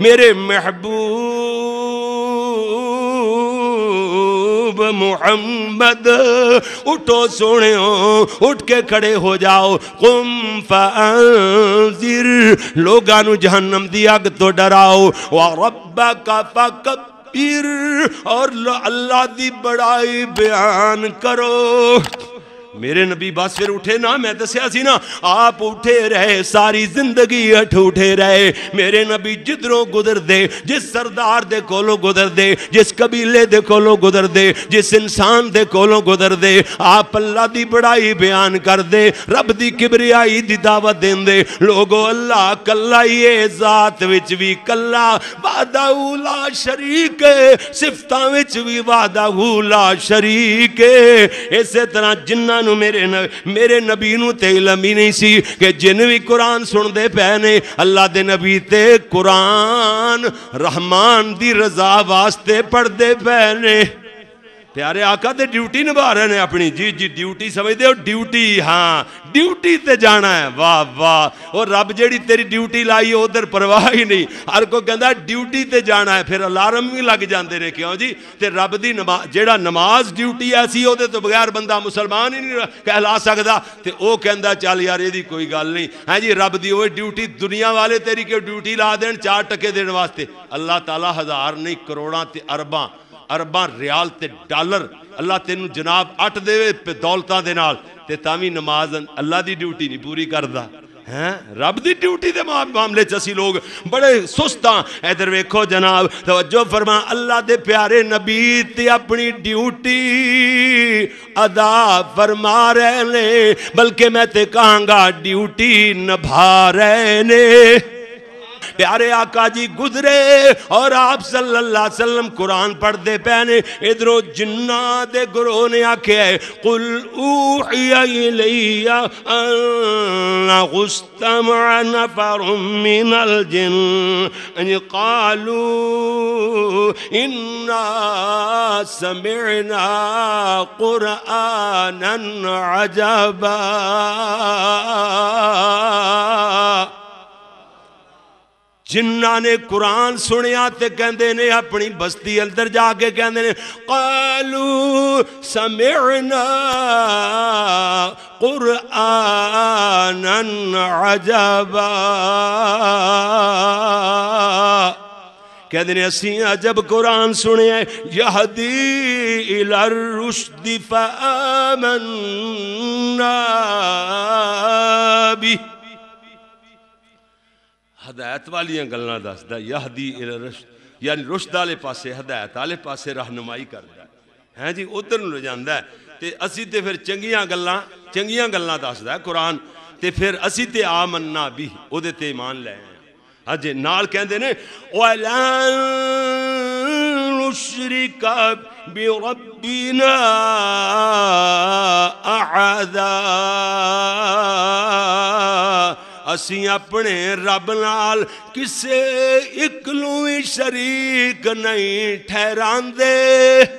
میرے محبوب محمد اٹھو سونے اٹھ کے کھڑے ہو جاؤ قم فانذر لوگاں نو جہنم دیا اگ تو ڈراؤ رب کپا کپیر اور اللہ دی بڑائی بیان کرو میرے نبی بس پھر اٹھے نا میں دسیا سی نا آپ اٹھے رہے ساری زندگی اٹھ اٹھے رہے میرے نبی جدروں گزر دے جس سردار دے کولو گزر دے جس قبیلے دے کولو گزر دے جس انسان دے کولو گزر دے آپ اللہ دی بڑائی بیان کر دے رب دی کبریائی دی دعوت دین دے لوگو اللہ کلہ یہ ذات وچ بھی کلہ شریک دری وچ بھی اولا شریک اسے طرح جنہ نو میرے نبی میرے نبی ہی نہیں سی کہ جن بھی قرآن سن دے نے اللہ دے نبی تے قرآن رحمان دی رضا واسطے پڑھ دے نے پیارے آقا تے ڈیوٹی نبھا رہے ہیں اپنی جی جی ڈیوٹی سمجھ ڈیوٹی ہاں ڈیوٹی تے جانا ہے واہ واہ اور رب جیڑی تیری ڈیوٹی لائی پرواہ ہی نہیں ہر کو ڈیوٹی تے جانا ہے پھر الارم بھی لگ جاندے کیوں جی جاتے ربا جا نماز ڈیوٹی ایسی ہے دے تو بغیر بندہ مسلمان ہی نہیں کہلا ستا تے او کہ چل یار یہ کوئی گل نہیں ہاں جی رب دی ڈیوٹی دنیا والے تیری کو ڈیوٹی لا دین چار ٹکے دن واسطے اللہ تعالی ہزار نہیں کروڑاں تے کروڑا ارباں ریال تے ڈالر اللہ تینو جناب اٹھ دے پہ دولتاں دے نال تے تامی نماز اللہ دی ڈیوٹی نہیں پوری کردا ہاں رب دی ڈیوٹی دے معاملے چ اسی لوگ بڑے سستاں ادھر ویکھو جناب توجہ فرما اللہ دے پیارے نبی تے اپنی ڈیوٹی ادا فرما رہے نے بلکہ میں تے کہاں گا ڈیوٹی نبھا رہے نے پیارے آقا جی گزرے اور آپ صلی اللہ علیہ وسلم قرآن پڑھ دے پہنے ادھرو جنہ دے گروہ نے آکھے آئے قل اوحی علیہ اللہ غستم عنفر من الجن انجی یعنی قالو انہا سمعنا قرآنا عجبا جنہ نے قرآن سنیا تے کہندے نے اپنی بستی اندر جا کے کہندے نے قالو سمعنا قرآنا عجبا کہتے ہیں اسی عجب قرآن سنے ہیں یہدی الارشد فآمنا بھی ہدایت والیاں یہدی یعنی رشد والی پاسے ہدایت والے پاس ہے کریں جی ادھر چنگیاں گلان چنگیاں گلان دستا قرآن تے پھر اسی تے منا بھی او دے تے ایمان لے ہاں۔, ہاں جی نال کہندے نے وَلَن نُشْرِكَ بِرَبِّنَا اسی اپنے رب نال کسے لے شریک نہیں ٹھہران دے